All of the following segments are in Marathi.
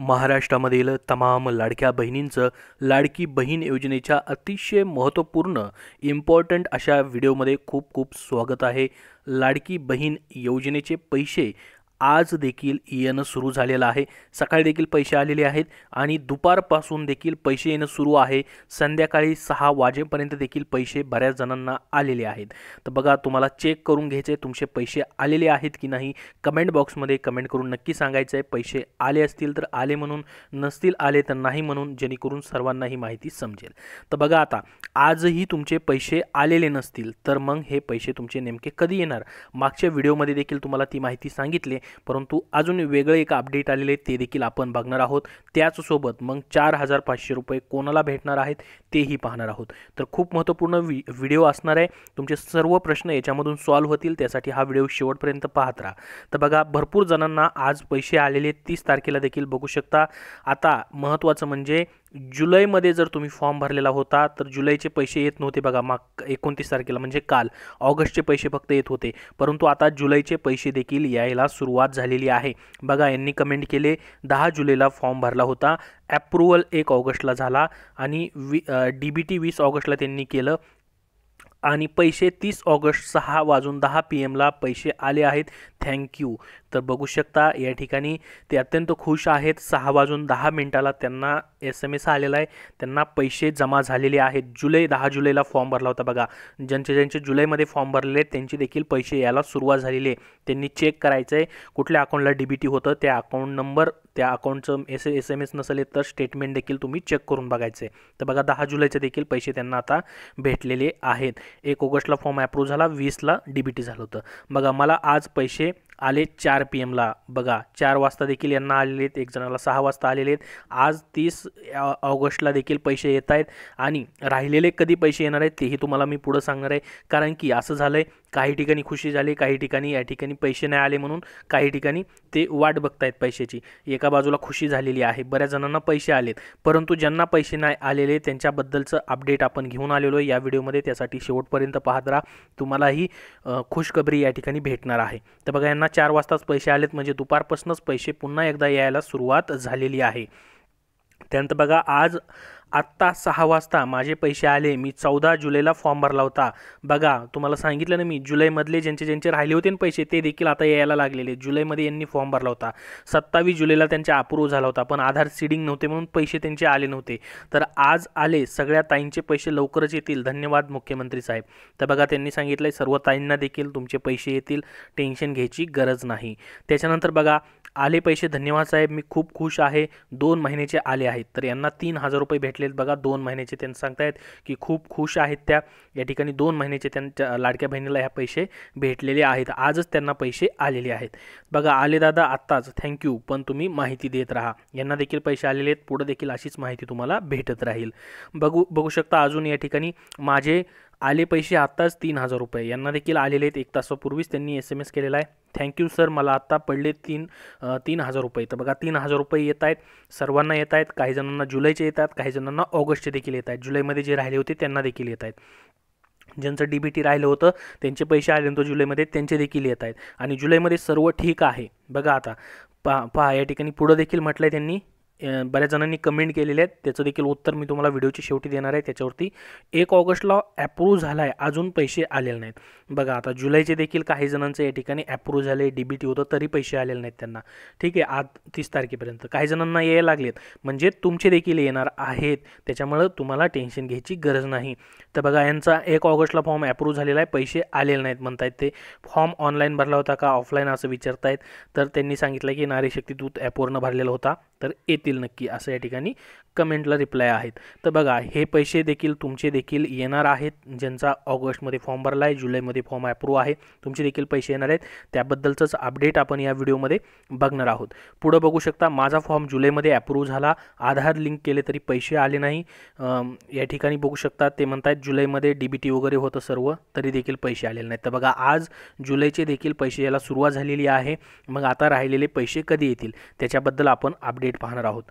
महाराष्ट्रामधील तमाम लाडक्या बहिणींचं लाडकी बहीण योजनेच्या अतिशय महत्त्वपूर्ण इम्पॉर्टंट अशा व्हिडिओमध्ये खूप खूप स्वागत आहे लाडकी बहीण योजनेचे पैसे आज देखील येणं सुरू झालेलं आहे सकाळी देखील पैसे आलेले आहेत आणि दुपारपासून देखील पैसे येणं सुरू आहे संध्याकाळी सहा वाजेपर्यंत देखील पैसे बऱ्याच जणांना आलेले आहेत तर बघा तुम्हाला चेक करून घ्यायचे तुमचे पैसे आलेले आहेत की नाही कमेंट बॉक्समध्ये कमेंट करून नक्की सांगायचं आहे पैसे आले असतील तर आले म्हणून नसतील आले तर नाही म्हणून जेणेकरून सर्वांना ही माहिती समजेल तर बघा आता आजही तुमचे पैसे आलेले नसतील तर मग हे पैसे तुमचे नेमके कधी येणार मागच्या व्हिडिओमध्ये देखील तुम्हाला ती माहिती सांगितली परंतु अजून वेगळे एक अपडेट आलेले आहे ते देखील आपण बघणार आहोत त्याचसोबत मग चार हजार पाचशे रुपये कोणाला भेटणार आहेत तेही पाहणार आहोत तर खूप महत्त्वपूर्ण वि व्हिडिओ असणार आहे तुमचे सर्व प्रश्न याच्यामधून सॉल्व्ह होतील त्यासाठी हा व्हिडिओ शेवटपर्यंत पाहत राहा तर बघा भरपूर जणांना आज पैसे आलेले तीस तारखेला देखील बघू शकता आता महत्त्वाचं म्हणजे जुलैमध्ये जर तुम्ही फॉर्म भरलेला होता तर जुलैचे पैसे येत नव्हते बघा माग एकोणतीस तारखेला म्हणजे काल ऑगस्टचे पैसे फक्त येत होते परंतु आता जुलैचे पैसे देखील यायला सुरुवात झालेली आहे बघा यांनी कमेंट केले दहा जुलैला फॉर्म भरला होता ॲप्रुव्हल एक ऑगस्टला झाला आणि वी डी बी टी वीस ऑगस्टला त्यांनी केलं आणि पैसे तीस ऑगस्ट सहा वाजून दहा पी एमला पैसे आले आहेत थँक्यू तर बघू शकता या ठिकाणी ते अत्यंत खुश आहेत सहा वाजून दहा मिनिटाला त्यांना एस एम एस आलेला आहे त्यांना पैसे जमा झालेले आहेत जुलै दहा जुलैला फॉर्म भरला होता बघा ज्यांचे ज्यांचे जुलैमध्ये फॉर्म भरलेले त्यांची देखील पैसे यायला सुरुवात झालेली आहे त्यांनी चेक करायचं आहे कुठल्या अकाउंटला डी बी टी होतं त्या अकाउंट नंबर त्या अकाउंटचं एस एस एम एस नसेल तर स्टेटमेंट देखील तुम्ही चेक करून बघायचं आहे तर बघा दहा जुलैचे देखील पैसे त्यांना आता भेटलेले आहेत एक ऑगस्टला फॉर्म ॲप्रूव्ह झाला वीसला डी बी टी झालं होतं बघा मला आज पैसे आले चार पी एमला बघा चार वाजता देखील यांना आलेले आहेत एक जणाला सहा वाजता आलेले आहेत आज तीस ऑगस्टला देखील पैसे येत आहेत आणि राहिलेले कधी पैसे येणार आहेत तेही तुम्हाला मी पुढं सांगणार आहे कारण की असं झालं आहे काही ठिकाणी खुशी झाली काही ठिकाणी या ठिकाणी पैसे नाही आले म्हणून काही ठिकाणी ते वाट बघतायत पैशाची एका बाजूला खुशी झालेली आहे बऱ्याच जणांना पैसे आलेत परंतु ज्यांना पैसे नाही आलेले त्यांच्याबद्दलचं अपडेट आपण घेऊन आलेलो आहे या व्हिडिओमध्ये त्यासाठी शेवटपर्यंत पाहत राहा तुम्हालाही खुशखबरी या ठिकाणी भेटणार आहे तर बघा यांना चार वाजताच पैसे आलेत म्हणजे दुपारपासूनच पैसे पुन्हा एकदा यायला सुरुवात झालेली आहे त्यानंतर बघा आज आत्ता सहा वाजता माझे पैसे आले मी चौदा जुलैला फॉर्म भरला होता बघा तुम्हाला सांगितलं ना मी जुलैमधले ज्यांचे ज्यांचे राहिले होते ना पैसे ते देखील आता यायला लागलेले जुलैमध्ये यांनी फॉर्म भरला होता सत्तावीस जुलैला त्यांचा अप्रूव्ह झाला होता पण आधार सीडिंग नव्हते म्हणून पैसे त्यांचे आले नव्हते तर आज आले सगळ्या ताईंचे पैसे लवकरच येतील धन्यवाद मुख्यमंत्री साहेब तर बघा त्यांनी सांगितलं सर्व ताईंना देखील तुमचे पैसे येतील टेन्शन घ्यायची गरज नाही त्याच्यानंतर बघा आले पैसे धन्यवाद साहेब मी खूप खुश आहे दोन महिन्याचे आले आहेत तर यांना तीन हजार रुपये भेट भेटलेत बघा दोन महिन्याचे त्यांना सांगतायत की खूप खुश आहेत त्या या ठिकाणी दोन महिन्याचे त्यांच्या लाडक्या बहिणीला ह्या पैसे भेटलेले आहेत आजच त्यांना पैसे आलेले आहेत बघा आले दादा आत्ताच थँक्यू पण तुम्ही माहिती देत राहा यांना देखील पैसे आलेले आहेत पुढं देखील अशीच माहिती तुम्हाला भेटत राहील बघू बघू शकता अजून या ठिकाणी माझे आले पैसे आत्ताच तीन हजार रुपये यांना देखील आलेले आहेत एक तासापूर्वीच त्यांनी एस एम एस केलेला आहे थँक्यू सर मला आत्ता पडले तीन तीन हजार रुपये तर बघा तीन हजार रुपये येत आहेत सर्वांना येत आहेत काही जणांना जुलैचे येत आहेत काही जणांना ऑगस्टचे देखील येत आहेत जुलैमध्ये जे राहिले होते त्यांना देखील येत आहेत ज्यांचं डी बी टी राहिलं होतं त्यांचे पैसे आल्यानंतर जुलैमध्ये त्यांचे देखील येत आहेत आणि जुलैमध्ये सर्व ठीक आहे बघा आता पा पहा या ठिकाणी पुढं देखील म्हटलं आहे त्यांनी बऱ्याच जणांनी कमेंट केलेले आहेत त्याचं देखील उत्तर मी तुम्हाला व्हिडिओची शेवटी देणार आहे त्याच्यावरती एक ऑगस्टला ॲप्रूव्ह झाला आहे अजून पैसे आलेले नाहीत बघा आता जुलैचे देखील काही जणांचं या ठिकाणी ॲप्रूव्ह झाले डी बी टी होतं तरी पैसे आलेले नाहीत त्यांना ठीक आहे आज तीस तारखेपर्यंत काही जणांना यायला लागलेत म्हणजे तुमचे देखील येणार आहेत त्याच्यामुळं तुम्हाला टेन्शन घ्यायची गरज नाही तर बघा यांचा एक ऑगस्टला फॉर्म ॲप्रूव्ह झालेला आहे पैसे आलेले नाहीत म्हणतायत ते फॉर्म ऑनलाईन भरला होता का ऑफलाईन असं विचारतायत तर त्यांनी सांगितलं की शक्ती दूत ॲपवरनं भरलेला होता तर येत येतील नक्की असं या ठिकाणी कमेंटला रिप्लाय आहेत तर बघा हे पैसे देखील तुमचे देखील येणार आहेत ज्यांचा ऑगस्टमध्ये फॉर्म भरला आहे जुलैमध्ये फॉर्म अप्रूव्ह आहे तुमचे देखील पैसे येणार आहेत त्याबद्दलचंच अपडेट आपण या व्हिडिओमध्ये बघणार आहोत पुढं बघू शकता माझा फॉर्म जुलैमध्ये अप्रूव्ह झाला आधार लिंक केले तरी पैसे आले नाही या ठिकाणी बघू शकता ते म्हणतात जुलैमध्ये डी बी टी वगैरे होतं सर्व तरी देखील पैसे आलेले नाहीत तर बघा आज जुलैचे देखील पैसे याला सुरुवात झालेली आहे मग आता राहिलेले पैसे कधी येतील त्याच्याबद्दल आपण अपडेट पाहणार आहोत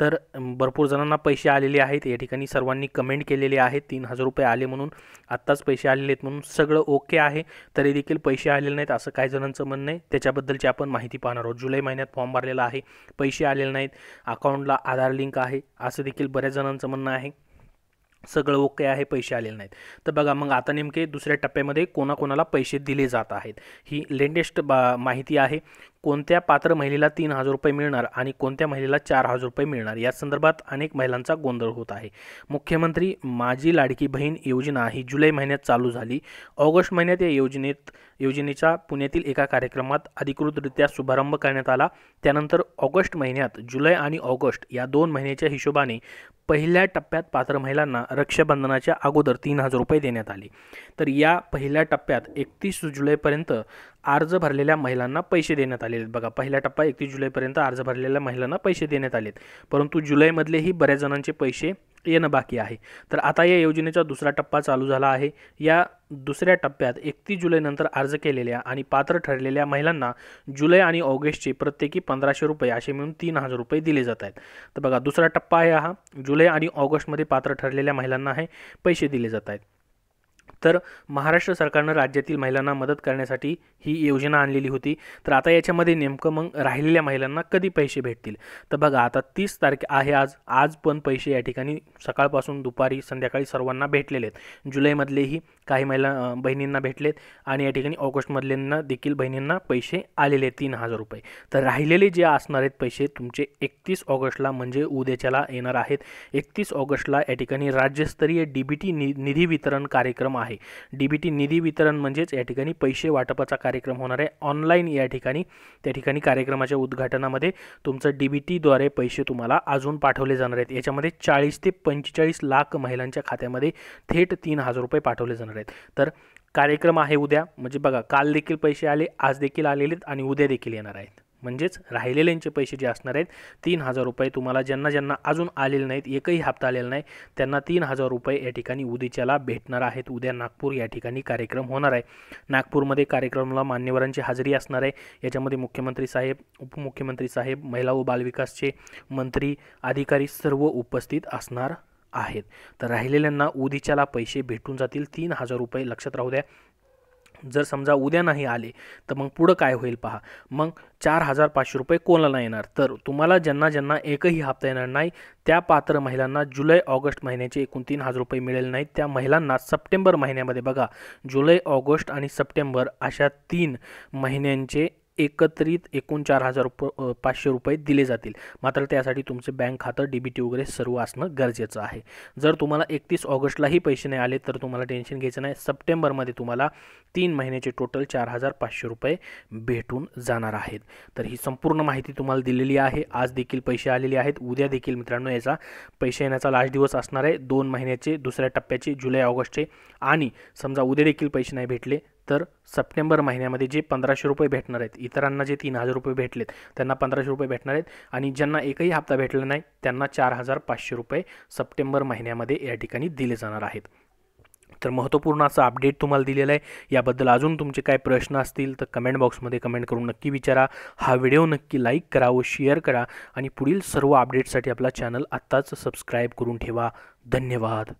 तर भरपूर जणांना पैसे आलेले आहेत या ठिकाणी सर्वांनी कमेंट केलेले आहेत तीन हजार रुपये आले म्हणून आत्ताच पैसे आलेले आहेत म्हणून सगळं ओके आहे तरी देखील पैसे आलेले नाहीत असं काही जणांचं म्हणणं आहे त्याच्याबद्दलची आपण माहिती पाहणार आहोत जुलै महिन्यात फॉर्म भरलेला आहे पैसे आलेले नाहीत अकाउंटला आधार लिंक आहे असं देखील बऱ्याच जणांचं म्हणणं आहे सगळं ओके आहे पैसे आलेले नाहीत तर बघा मग आता नेमके दुसऱ्या टप्प्यामध्ये कोणाकोणाला पैसे दिले जात आहेत ही लेटेस्ट बा माहिती आहे कोणत्या पात्र महिलेला तीन हजार रुपये मिळणार आणि कोणत्या महिलेला चार हजार रुपये मिळणार या संदर्भात अनेक महिलांचा गोंधळ होत आहे मुख्यमंत्री माझी लाडकी बहीण योजना ही जुलै महिन्यात चालू झाली ऑगस्ट महिन्यात या योजनेत योजनेचा पुण्यातील एका कार्यक्रमात अधिकृतरित्या शुभारंभ करण्यात आला त्यानंतर ऑगस्ट महिन्यात जुलै आणि ऑगस्ट या दोन महिन्याच्या हिशोबाने पहिल्या टप्प्यात पात्र महिलांना रक्षाबंधनाच्या अगोदर तीन हजार रुपये देण्यात आले तर या पहिल्या टप्प्यात एकतीस जुलैपर्यंत अर्ज भरलेल्या महिलांना पैसे देण्यात आले आहेत बघा पहिला टप्पा एकतीस जुलैपर्यंत अर्ज भरलेल्या महिलांना पैसे देण्यात आलेत परंतु जुलैमधलेही बऱ्याच जणांचे पैसे येणं बाकी आहे तर आता या योजनेचा दुसरा टप्पा चालू झाला आहे या दुसऱ्या टप्प्यात एकतीस जुलैनंतर अर्ज केलेल्या आणि पात्र ठरलेल्या महिलांना जुलै आणि ऑगस्टचे प्रत्येकी पंधराशे रुपये असे मिळून तीन हजार रुपये दिले जात आहेत तर बघा दुसरा टप्पा आहे हा जुलै आणि ऑगस्टमध्ये पात्र ठरलेल्या महिलांना हे पैसे दिले जात आहेत तर महाराष्ट्र सरकारनं राज्यातील महिलांना मदत करण्यासाठी ही योजना आणलेली होती तर आता याच्यामध्ये नेमकं मग राहिलेल्या महिलांना कधी पैसे भेटतील तर बघा आता तीस तारखे आहे आज आज पण पैसे या ठिकाणी सकाळपासून दुपारी संध्याकाळी सर्वांना भेटलेले आहेत जुलैमधलेही काही महिला बहिणींना भेटलेत आणि या ठिकाणी ऑगस्टमधल्यांना देखील बहिणींना पैसे आलेले तीन हजार रुपये तर राहिलेले जे असणार आहेत पैसे तुमचे एकतीस ऑगस्टला म्हणजे उद्याच्याला येणार आहेत एकतीस ऑगस्टला या ठिकाणी राज्यस्तरीय डी बी टी निधी वितरण कार्यक्रम आहे आहे डीबीटी निधी वितरण म्हणजेच या ठिकाणी पैसे वाटपाचा कार्यक्रम होणार आहे ऑनलाईन या ठिकाणी त्या ठिकाणी कार्यक्रमाच्या उद्घाटनामध्ये तुमचं डीबीटीद्वारे पैसे तुम्हाला अजून पाठवले जाणार आहेत याच्यामध्ये चाळीस ते पंचेचाळीस लाख महिलांच्या खात्यामध्ये थेट तीन हजार रुपये पाठवले जाणार आहेत तर कार्यक्रम आहे उद्या म्हणजे बघा काल देखील पैसे आले आज देखील आलेले आहेत आणि उद्या देखील येणार आहेत म्हणजेच राहिलेल्यांचे पैसे जे असणार आहेत तीन हजार रुपये तुम्हाला ज्यांना ज्यांना अजून आलेले नाहीत एकही हप्ता आलेला नाही त्यांना तीन हजार रुपये या ठिकाणी उदीच्याला भेटणार आहेत उद्या नागपूर या ठिकाणी कार्यक्रम होणार आहे नागपूरमध्ये कार्यक्रमाला मान्यवरांची हजेरी असणार आहे याच्यामध्ये मुख्यमंत्री साहेब उपमुख्यमंत्री साहेब महिला व बालविकासचे मंत्री अधिकारी सर्व उपस्थित असणार आहेत तर राहिलेल्यांना उदीच्याला पैसे भेटून जातील तीन हजार रुपये लक्षात राहू द्या जर समजा उद्या नाही आले तर मग पुढं काय होईल पहा मग चार हजार पाचशे रुपये कोणाला येणार तर तुम्हाला ज्यांना ज्यांना एकही हप्ता येणार नाही त्या पात्र महिलांना जुलै ऑगस्ट महिन्याचे एकूण तीन हजार रुपये मिळेल नाहीत त्या महिलांना सप्टेंबर महिन्यामध्ये बघा जुलै ऑगस्ट आणि सप्टेंबर अशा तीन महिन्यांचे एकत्रित एकूण चार हजार रुप पाचशे रुपये दिले जातील मात्र त्यासाठी तुमचे बँक खातं डीबीटी वगैरे सर्व असणं गरजेचं आहे जर तुम्हाला एकतीस ऑगस्टलाही पैसे नाही आले तर तुम्हाला टेन्शन घ्यायचं नाही सप्टेंबरमध्ये तुम्हाला तीन महिन्याचे टोटल चार हजार पाचशे रुपये भेटून जाणार आहेत तर ही संपूर्ण माहिती तुम्हाला दिलेली आहे आज देखील पैसे आलेले आहेत उद्या देखील मित्रांनो याचा पैसे येण्याचा लास्ट दिवस असणार आहे दोन महिन्याचे दुसऱ्या टप्प्याचे जुलै ऑगस्टचे आणि समजा उद्या देखील पैसे नाही भेटले तर सप्टेंबर महिन्यामध्ये जे पंधराशे रुपये भेटणार आहेत इतरांना जे तीन हजार रुपये भेटलेत त्यांना पंधराशे रुपये भेटणार आहेत आणि ज्यांना एकही हप्ता भेटला नाही त्यांना चार हजार पाचशे रुपये सप्टेंबर महिन्यामध्ये या ठिकाणी दिले जाणार आहेत तर महत्त्वपूर्ण असं अपडेट तुम्हाला दिलेलं आहे याबद्दल अजून तुमचे काय प्रश्न असतील तर कमेंट बॉक्समध्ये कमेंट करून नक्की विचारा हा व्हिडिओ नक्की लाईक करा व शेअर करा आणि पुढील सर्व अपडेटसाठी आपला चॅनल आत्ताच सबस्क्राईब करून ठेवा धन्यवाद